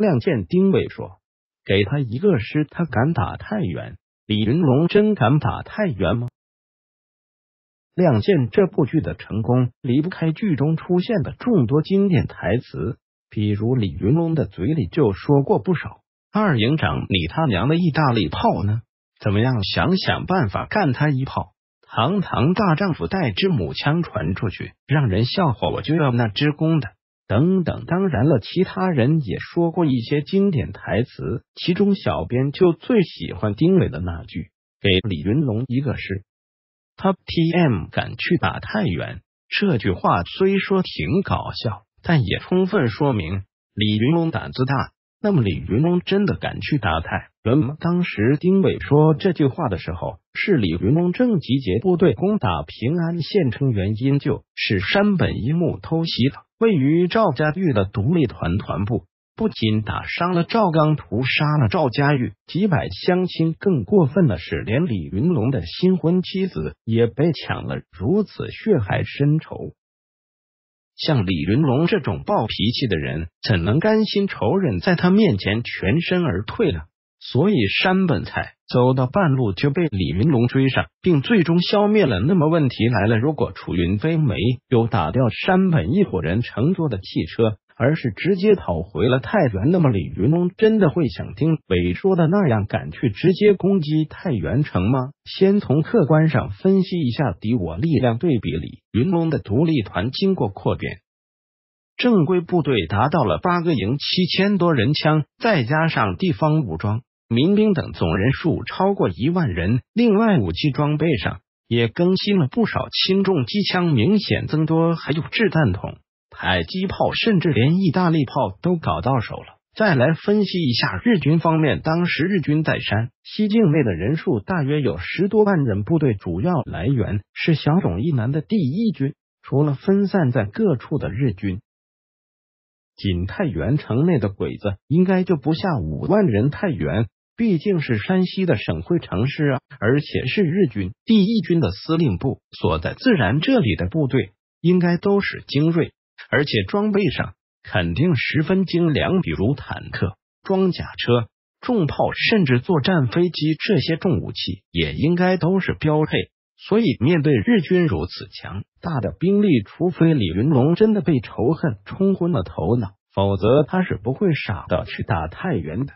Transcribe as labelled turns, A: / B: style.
A: 亮剑，丁伟说：“给他一个师，他敢打太原？李云龙真敢打太原吗？”《亮剑》这部剧的成功离不开剧中出现的众多经典台词，比如李云龙的嘴里就说过不少：“二营长，你他娘的意大利炮呢？怎么样？想想办法干他一炮！堂堂大丈夫带支母枪传出去，让人笑话，我就要那支弓的。”等等，当然了，其他人也说过一些经典台词，其中小编就最喜欢丁磊的那句“给李云龙一个是他 TM 敢去打太原。”这句话虽说挺搞笑，但也充分说明李云龙胆子大。那么李云龙真的敢去打太原吗？当时丁伟说这句话的时候，是李云龙正集结部队攻打平安县城，原因就是山本一木偷袭了位于赵家峪的独立团团部，不仅打伤了赵刚，屠杀了赵家峪几百乡亲，更过分的是，连李云龙的新婚妻子也被抢了，如此血海深仇。像李云龙这种暴脾气的人，怎能甘心仇人在他面前全身而退呢？所以山本才走到半路就被李云龙追上，并最终消灭了。那么问题来了，如果楚云飞没有打掉山本一伙人乘坐的汽车？而是直接讨回了太原。那么，李云龙真的会像丁伟说的那样，敢去直接攻击太原城吗？先从客观上分析一下敌我力量对比。李云龙的独立团经过扩编，正规部队达到了八个营，七千多人枪，再加上地方武装、民兵等，总人数超过一万人。另外，武器装备上也更新了不少，轻重机枪明显增多，还有掷弹筒。海基炮，甚至连意大利炮都搞到手了。再来分析一下日军方面，当时日军在山西境内的人数大约有十多万人，部队主要来源是小冢一南的第一军，除了分散在各处的日军，仅太原城内的鬼子应该就不下五万人。太原毕竟是山西的省会城市啊，而且是日军第一军的司令部所在，自然这里的部队应该都是精锐。而且装备上肯定十分精良，比如坦克、装甲车、重炮，甚至作战飞机这些重武器也应该都是标配。所以面对日军如此强大的兵力，除非李云龙真的被仇恨冲昏了头脑，否则他是不会傻到去打太原的。